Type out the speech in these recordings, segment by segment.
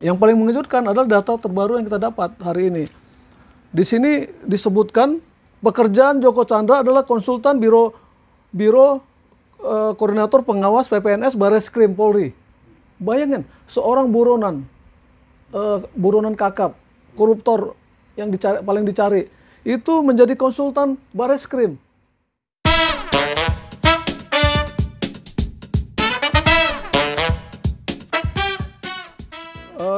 Yang paling mengejutkan adalah data terbaru yang kita dapat hari ini. Di sini disebutkan pekerjaan Joko Chandra adalah konsultan biro biro e, koordinator pengawas PPNS Bareskrim Polri. Bayangin, seorang buronan e, buronan kakap, koruptor yang dicari, paling dicari itu menjadi konsultan Bareskrim.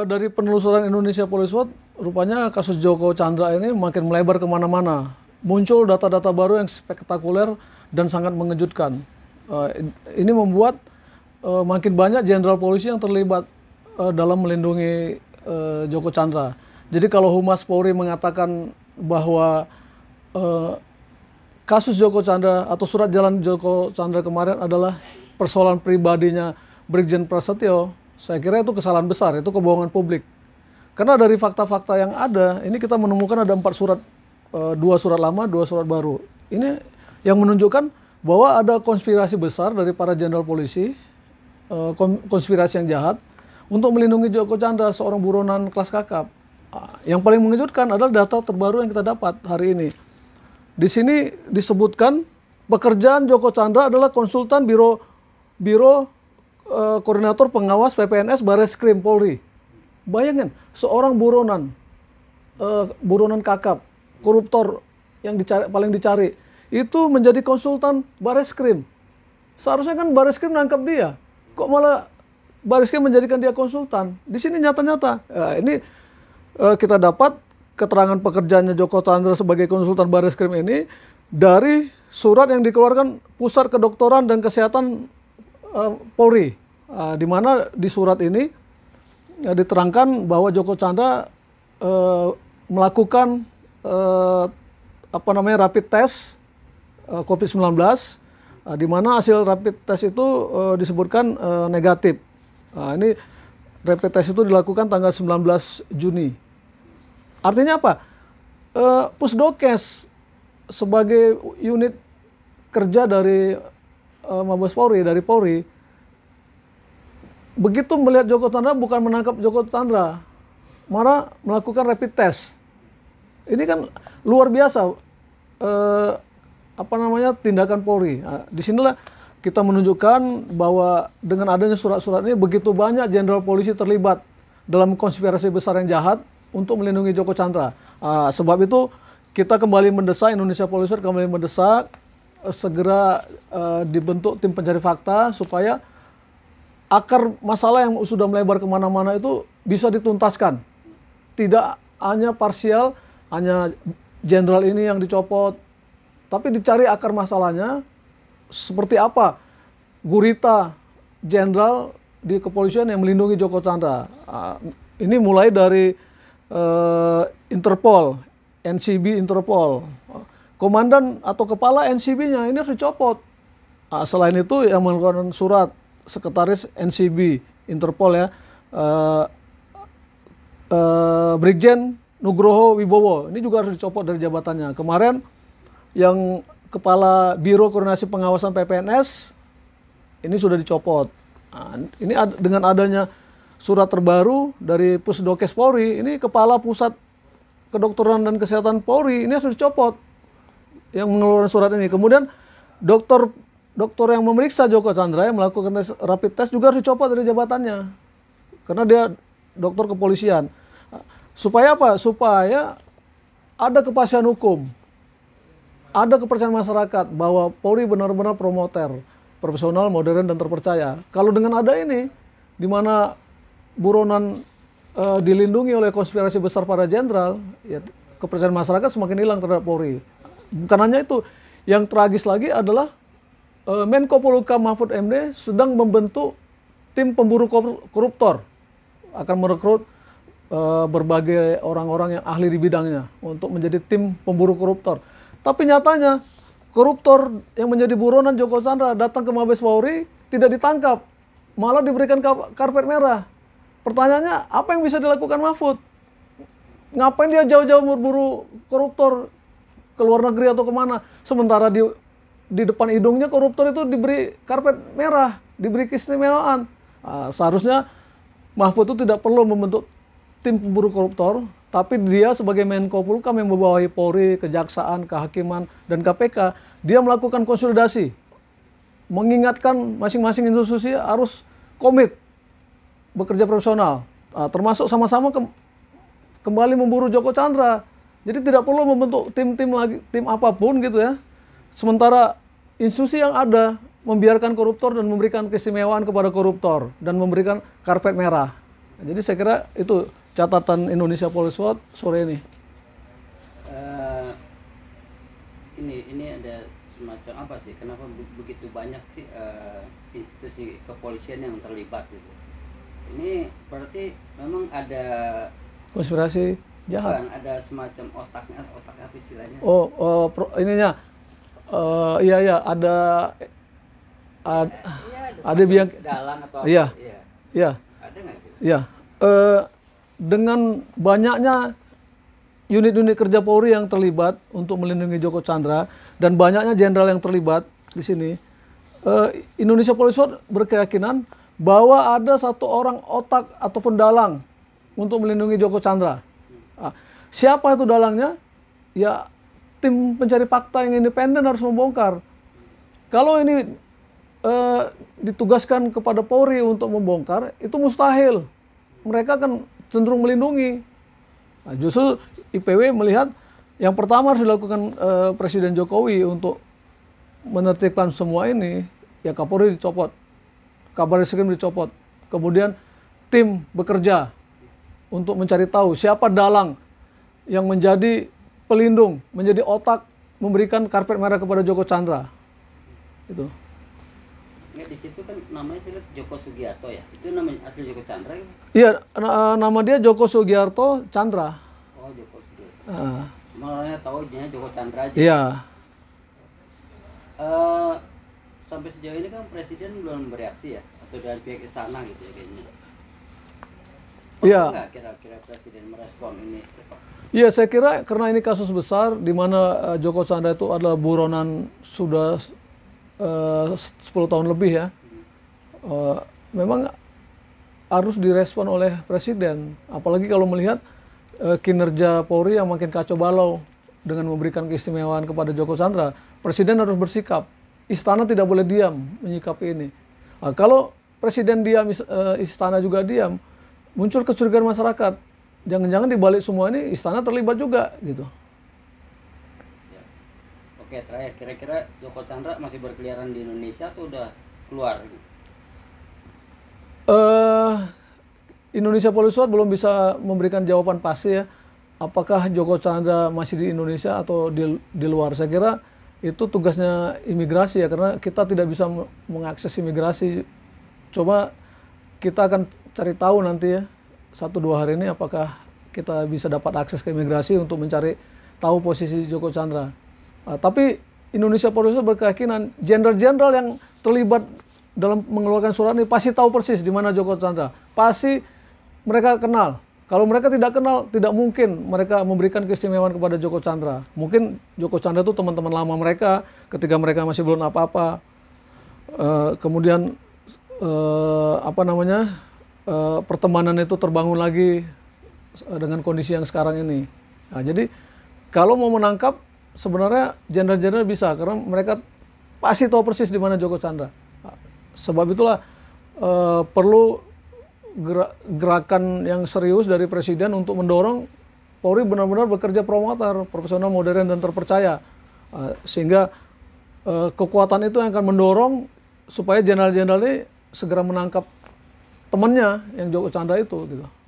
Eh, dari penelusuran Indonesia Police Watch, rupanya kasus Joko Chandra ini makin melebar kemana-mana. Muncul data-data baru yang spektakuler dan sangat mengejutkan. Uh, ini membuat uh, makin banyak jenderal polisi yang terlibat uh, dalam melindungi uh, Joko Chandra. Jadi kalau Humas Polri mengatakan bahwa uh, kasus Joko Chandra atau surat jalan Joko Chandra kemarin adalah persoalan pribadinya Brigjen Prasetyo, saya kira itu kesalahan besar, itu kebohongan publik. Karena dari fakta-fakta yang ada, ini kita menemukan ada empat surat, eh, dua surat lama, dua surat baru. Ini yang menunjukkan bahwa ada konspirasi besar dari para jenderal polisi, eh, konspirasi yang jahat, untuk melindungi Joko Chandra, seorang buronan kelas kakap. Ah, yang paling mengejutkan adalah data terbaru yang kita dapat hari ini. Di sini disebutkan pekerjaan Joko Chandra adalah konsultan biro biro uh, koordinator pengawas PPNS Bareskrim Polri. Bayangin, seorang buronan, uh, buronan kakap, koruptor yang dicari, paling dicari, itu menjadi konsultan Bareskrim. Seharusnya kan Bareskrim nangkap dia. Kok malah Bareskrim menjadikan dia konsultan? Di sini nyata-nyata. Nah, ini uh, kita dapat keterangan pekerjaannya Joko Chandra sebagai konsultan Bareskrim ini dari surat yang dikeluarkan Pusat Kedokteran dan Kesehatan uh, Polri. Ah, di mana di surat ini ya, diterangkan bahwa Joko Chandra uh, melakukan uh, apa namanya rapid test uh, COVID-19 uh, di mana hasil rapid test itu uh, disebutkan uh, negatif. Nah, ini rapid test itu dilakukan tanggal 19 Juni. Artinya apa? Uh, Pusdokes sebagai unit kerja dari uh, Mabes Polri dari Polri begitu melihat Joko Chandra bukan menangkap Joko Chandra, malah melakukan rapid test. Ini kan luar biasa eh, apa namanya tindakan Polri. Nah, sinilah kita menunjukkan bahwa dengan adanya surat-surat ini begitu banyak jenderal polisi terlibat dalam konspirasi besar yang jahat untuk melindungi Joko Chandra. Uh, sebab itu kita kembali mendesak Indonesia Polisi kembali mendesak eh, segera uh, dibentuk tim pencari fakta supaya akar masalah yang sudah melebar kemana-mana itu bisa dituntaskan. Tidak hanya parsial, hanya jenderal ini yang dicopot, tapi dicari akar masalahnya seperti apa. Gurita, jenderal di kepolisian yang melindungi Joko Chandra. Ah, ini mulai dari uh, Interpol, NCB Interpol. Komandan atau kepala NCB-nya ini harus dicopot. Ah, selain itu yang melakukan surat Sekretaris NCB Interpol ya uh, uh, Brigjen Nugroho Wibowo ini juga harus dicopot dari jabatannya kemarin yang Kepala Biro Koordinasi Pengawasan PPNS ini sudah dicopot. Nah, ini ad, dengan adanya surat terbaru dari Pusdokes Polri, ini Kepala Pusat Kedokteran dan Kesehatan Polri ini harus dicopot yang mengeluarkan surat ini. Kemudian dokter dokter yang memeriksa Joko Chandra yang melakukan tes, rapid test juga harus dicopot dari jabatannya karena dia dokter kepolisian supaya apa supaya ada kepastian hukum ada kepercayaan masyarakat bahwa Polri benar-benar promoter profesional modern dan terpercaya kalau dengan ada ini di mana buronan e, dilindungi oleh konspirasi besar para jenderal ya kepercayaan masyarakat semakin hilang terhadap Polri bukan hanya itu yang tragis lagi adalah Eh, Menko Polhukam Mahfud MD sedang membentuk tim pemburu koruptor akan merekrut eh, berbagai orang-orang yang ahli di bidangnya untuk menjadi tim pemburu koruptor. Tapi nyatanya koruptor yang menjadi buronan Joko Chandra datang ke Mabes Polri tidak ditangkap, malah diberikan karpet merah. Pertanyaannya, apa yang bisa dilakukan Mahfud? Ngapain dia jauh-jauh berburu koruptor ke luar negeri atau kemana? Sementara di di depan hidungnya koruptor itu diberi karpet merah, diberi keistimewaan. Nah, seharusnya Mahfud itu tidak perlu membentuk tim pemburu koruptor, tapi dia sebagai Menko Polkam yang membawahi Polri, Kejaksaan, Kehakiman, dan KPK, dia melakukan konsolidasi, mengingatkan masing-masing institusi harus komit bekerja profesional, ah, termasuk sama-sama ke kembali memburu Joko Chandra. Jadi tidak perlu membentuk tim-tim lagi, tim apapun gitu ya. Sementara institusi yang ada membiarkan koruptor dan memberikan keistimewaan kepada koruptor dan memberikan karpet merah. Jadi saya kira itu catatan Indonesia Police Watch sore ini. Uh, ini ini ada semacam apa sih? Kenapa begitu banyak sih uh, institusi kepolisian yang terlibat gitu? Ini berarti memang ada konspirasi jahat. Bukan, ada semacam otaknya, otak apa istilahnya? Oh, uh, pro, ininya Uh, iya iya ada ad, ya, ada biang dalang atau Iya. Iya. Iya. Ada gitu? Iya. Uh, dengan banyaknya unit-unit kerja Polri yang terlibat untuk melindungi Joko Chandra dan banyaknya jenderal yang terlibat di sini, uh, Indonesia Police Force berkeyakinan bahwa ada satu orang otak ataupun dalang untuk melindungi Joko Chandra. Ah, siapa itu dalangnya? Ya tim pencari fakta yang independen harus membongkar. Kalau ini eh, ditugaskan kepada Polri untuk membongkar, itu mustahil. Mereka akan cenderung melindungi. Nah, justru IPW melihat yang pertama harus dilakukan eh, Presiden Jokowi untuk menertibkan semua ini, ya Kapolri dicopot, Kabar Reskrim dicopot, kemudian tim bekerja untuk mencari tahu siapa dalang yang menjadi pelindung, menjadi otak memberikan karpet merah kepada Joko Chandra. Itu. Ya, di situ kan namanya saya lihat Joko Sugiarto ya. Itu namanya asli Joko Chandra. Ya? Iya, ya, nama dia Joko Sugiarto Chandra. Oh, Joko Sugiarto. Uh. tahu dia Joko Chandra aja. Iya. Uh, sampai sejauh ini kan presiden belum bereaksi ya atau dari pihak istana gitu ya kayaknya. Iya. kira-kira Presiden merespon ini cepat? Iya, saya kira karena ini kasus besar di mana eh, Joko Chandra itu adalah buronan sudah eh, uh, 10 tahun lebih ya. Uh, memang harus direspon oleh presiden, apalagi kalau melihat uh, kinerja Polri yang makin kacau balau dengan memberikan keistimewaan kepada Joko Chandra. Presiden harus bersikap. Istana tidak boleh diam menyikapi ini. Nah, kalau presiden diam, istana juga diam, muncul kecurigaan masyarakat. Jangan-jangan di balik semua ini istana terlibat juga gitu. Ya. Oke terakhir, kira-kira Joko Chandra masih berkeliaran di Indonesia atau udah keluar? Uh, Indonesia Police Watch belum bisa memberikan jawaban pasti ya. Apakah Joko Chandra masih di Indonesia atau di, di luar? Saya kira itu tugasnya imigrasi ya karena kita tidak bisa mengakses imigrasi. Coba kita akan cari tahu nanti ya satu dua hari ini apakah kita bisa dapat akses ke imigrasi untuk mencari tahu posisi Joko Chandra. Uh, tapi Indonesia Polisi berkeyakinan jenderal-jenderal yang terlibat dalam mengeluarkan surat ini pasti tahu persis di mana Joko Chandra. Pasti mereka kenal. Kalau mereka tidak kenal, tidak mungkin mereka memberikan keistimewaan kepada Joko Chandra. Mungkin Joko Chandra itu teman-teman lama mereka ketika mereka masih belum apa-apa. Uh, kemudian uh, apa namanya uh, pertemanan itu terbangun lagi dengan kondisi yang sekarang ini. Nah, jadi kalau mau menangkap sebenarnya jenderal-jenderal bisa karena mereka pasti tahu persis di mana Joko Chandra. sebab itulah uh, perlu gerakan yang serius dari presiden untuk mendorong Polri benar-benar bekerja promotor, profesional, modern dan terpercaya. Eh, sehingga kekuatan itu yang akan mendorong supaya jenderal-jenderal ini segera menangkap temennya yang Joko Chandra itu gitu